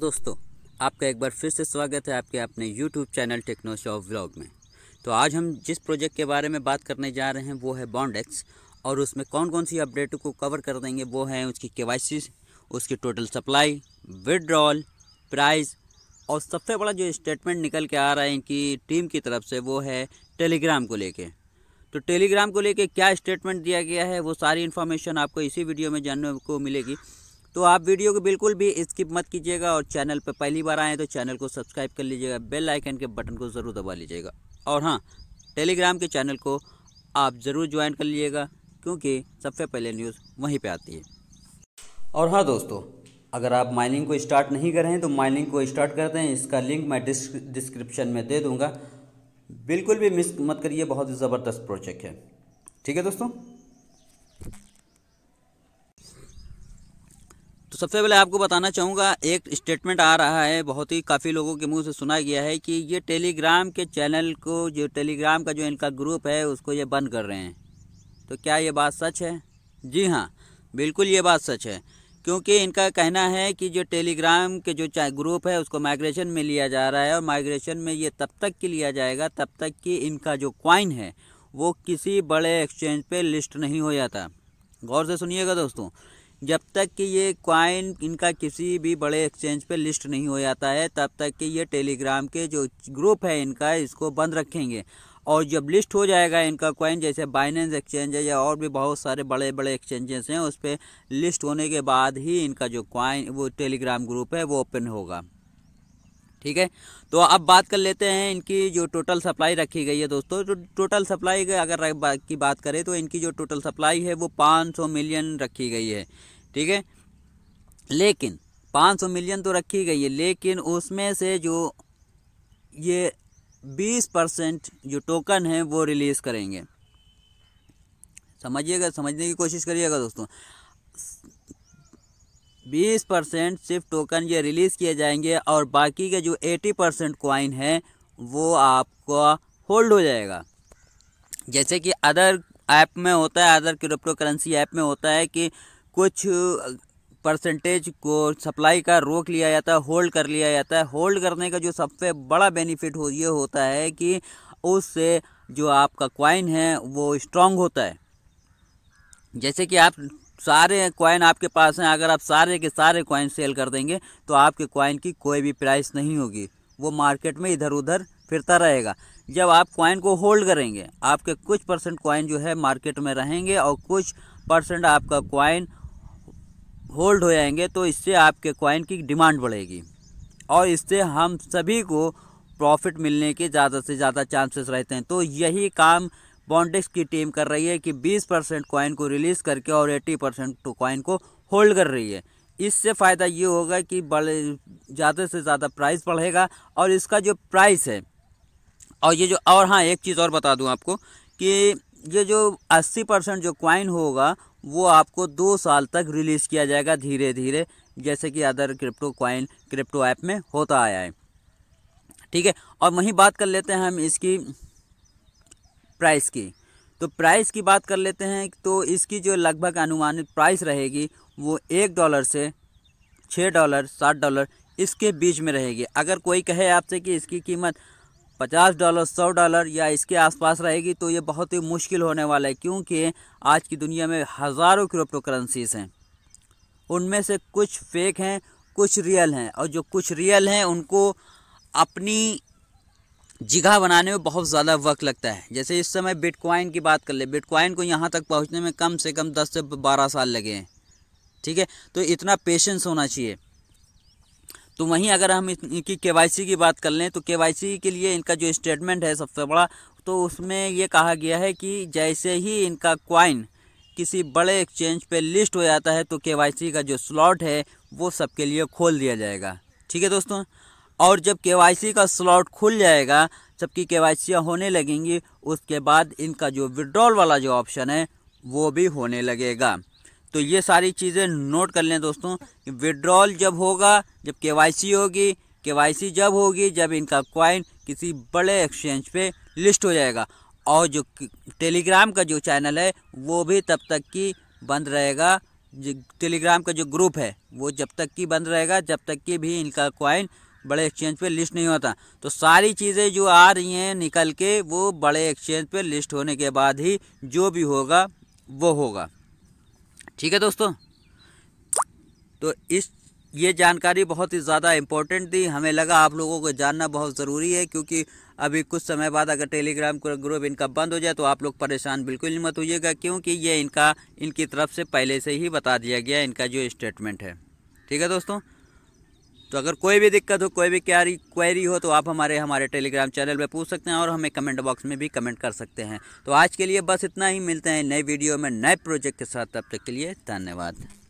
दोस्तों आपका एक बार फिर से स्वागत है आपके अपने YouTube channel techno shop vlog में तो आज हम जिस प्रोजेक्ट के बारे में बात करने जा रहे हैं वो है बॉन्डेक्स और उसमें कौन कौन सी अपडेट को कवर कर देंगे वो है उसकी के उसकी टोटल सप्लाई विड्रॉल प्राइस और सबसे बड़ा जो स्टेटमेंट निकल के आ रहा है इनकी टीम की तरफ से वो है टेलीग्राम को लेके तो टेलीग्राम को लेके क्या स्टेटमेंट दिया गया है वो सारी इन्फॉर्मेशन आपको इसी वीडियो में जानने को मिलेगी तो आप वीडियो को बिल्कुल भी स्किप मत कीजिएगा और चैनल पर पहली बार आएँ तो चैनल को सब्सक्राइब कर लीजिएगा बेल आइकन के बटन को ज़रूर दबा लीजिएगा और हाँ टेलीग्राम के चैनल को आप ज़रूर ज्वाइन कर लीजिएगा क्योंकि सबसे पहले न्यूज़ वहीं पर आती है और हाँ दोस्तों अगर आप माइनिंग को स्टार्ट नहीं कर रहे हैं तो माइनिंग को स्टार्ट करते हैं इसका लिंक मैं डिस्क्रिप्शन में दे दूँगा बिल्कुल भी मिस मत करिए बहुत ही ज़बरदस्त प्रोजेक्ट है ठीक है दोस्तों तो सबसे पहले आपको बताना चाहूँगा एक स्टेटमेंट आ रहा है बहुत ही काफ़ी लोगों के मुंह से सुना गया है कि ये टेलीग्राम के चैनल को जो टेलीग्राम का जो इनका ग्रुप है उसको ये बंद कर रहे हैं तो क्या ये बात सच है जी हाँ बिल्कुल ये बात सच है क्योंकि इनका कहना है कि जो टेलीग्राम के जो ग्रुप है उसको माइग्रेशन में लिया जा रहा है और माइग्रेशन में ये तब तक कि लिया जाएगा तब तक कि इनका जो क्वाइन है वो किसी बड़े एक्सचेंज पे लिस्ट नहीं हो जाता गौर से सुनिएगा दोस्तों जब तक कि ये कॉइन इनका किसी भी बड़े एक्सचेंज पे लिस्ट नहीं हो जाता है तब तक कि ये टेलीग्राम के जो ग्रुप है इनका इसको बंद रखेंगे और जब लिस्ट हो जाएगा इनका कॉइन जैसे बाइनेंस एक्सचेंज है या और भी बहुत सारे बड़े बड़े एक्सचेंजेस हैं उस पर लिस्ट होने के बाद ही इनका जो कॉइन वो टेलीग्राम ग्रुप है वो ओपन होगा ठीक है तो अब बात कर लेते हैं इनकी जो टोटल सप्लाई रखी गई है दोस्तों तो टोटल सप्लाई अगर की बात करें तो इनकी जो टोटल सप्लाई है वो 500 मिलियन रखी गई है ठीक है लेकिन 500 मिलियन तो रखी गई है लेकिन उसमें से जो ये 20 परसेंट जो टोकन है वो रिलीज़ करेंगे समझिएगा समझने की कोशिश करिएगा दोस्तों 20 परसेंट सिर्फ टोकन ये रिलीज़ किए जाएंगे और बाकी के जो 80 परसेंट क्वाइन है वो आपका होल्ड हो जाएगा जैसे कि अदर ऐप में होता है अदर क्रिप्टो करेंसी ऐप में होता है कि कुछ परसेंटेज को सप्लाई का रोक लिया जाता है होल्ड कर लिया जाता है होल्ड करने का जो सबसे बड़ा बेनिफिट हो ये होता है कि उससे जो आपका कॉइन है वो स्ट्रांग होता है जैसे कि आप सारे कॉइन आपके पास हैं अगर आप सारे के सारे कॉइन सेल कर देंगे तो आपके कॉइन की कोई भी प्राइस नहीं होगी वो मार्केट में इधर उधर फिरता रहेगा जब आप कॉइन को होल्ड करेंगे आपके कुछ परसेंट कॉइन जो है मार्केट में रहेंगे और कुछ परसेंट आपका कॉइन होल्ड हो जाएंगे तो इससे आपके कॉइन की डिमांड बढ़ेगी और इससे हम सभी को प्रॉफिट मिलने के ज़्यादा से ज़्यादा चांसेस रहते हैं तो यही काम बॉन्डेक्स की टीम कर रही है कि 20 परसेंट कॉइन को रिलीज़ करके और 80 परसेंट कॉइन तो को होल्ड कर रही है इससे फ़ायदा ये होगा कि बड़े ज़्यादा से ज़्यादा प्राइस बढ़ेगा और इसका जो प्राइस है और ये जो और हाँ एक चीज़ और बता दूँ आपको कि ये जो 80 परसेंट जो क्वाइन होगा वो आपको दो साल तक रिलीज़ किया जाएगा धीरे धीरे जैसे कि other crypto coin crypto app में होता आया है ठीक है और वहीं बात कर लेते हैं हम इसकी प्राइस की तो प्राइस की बात कर लेते हैं तो इसकी जो लगभग अनुमानित प्राइस रहेगी वो एक डॉलर से छः डॉलर सात डॉलर इसके बीच में रहेगी अगर कोई कहे आपसे कि इसकी कीमत पचास डॉलर सौ डॉलर या इसके आसपास रहेगी तो ये बहुत ही मुश्किल होने वाला है क्योंकि आज की दुनिया में हज़ारों क्रिप्टो करेंसीज हैं उनमें से कुछ फेक हैं कुछ रियल हैं और जो कुछ रियल हैं उनको अपनी जगह बनाने में बहुत ज़्यादा वक्त लगता है जैसे इस समय बिटकॉइन की बात कर ले बिटकॉइन को यहाँ तक पहुँचने में कम से कम दस से बारह साल लगे हैं ठीक है तो इतना पेशेंस होना चाहिए तो वहीं अगर हम इनकी के की बात कर लें तो के के लिए इनका जो स्टेटमेंट है सबसे बड़ा तो उसमें ये कहा गया है कि जैसे ही इनका क्वाइन किसी बड़े एक्सचेंज पे लिस्ट हो जाता है तो के का जो स्लॉट है वो सबके लिए खोल दिया जाएगा ठीक है दोस्तों और जब के का स्लॉट खुल जाएगा जबकि के होने लगेंगी उसके बाद इनका जो विड्रॉल वाला जो ऑप्शन है वो भी होने लगेगा तो ये सारी चीज़ें नोट कर लें दोस्तों कि विड्रॉल जब होगा जब के होगी के जब होगी जब इनका कॉइन किसी बड़े एक्सचेंज पे लिस्ट हो जाएगा और जो टेलीग्राम का जो चैनल है वो भी तब तक की बंद रहेगा टेलीग्राम का जो ग्रुप है वो जब तक की बंद रहेगा जब तक की भी इनका कॉइन बड़े एक्सचेंज पे लिस्ट नहीं होता तो सारी चीज़ें जो आ रही हैं निकल के वो बड़े एक्सचेंज पे लिस्ट होने के बाद ही जो भी होगा वो होगा ठीक है दोस्तों तो इस ये जानकारी बहुत ही ज़्यादा इम्पोर्टेंट थी हमें लगा आप लोगों को जानना बहुत ज़रूरी है क्योंकि अभी कुछ समय बाद अगर टेलीग्राम का ग्रुप इनका बंद हो जाए तो आप लोग परेशान बिल्कुल मत होइएगा क्योंकि ये इनका इनकी तरफ से पहले से ही बता दिया गया इनका जो स्टेटमेंट है ठीक है दोस्तों तो अगर कोई भी दिक्कत हो कोई भी क्यारी क्वेरी हो तो आप हमारे हमारे टेलीग्राम चैनल पर पूछ सकते हैं और हमें कमेंट बॉक्स में भी कमेंट कर सकते हैं तो आज के लिए बस इतना ही मिलते हैं नए वीडियो में नए प्रोजेक्ट के साथ तब तक के लिए धन्यवाद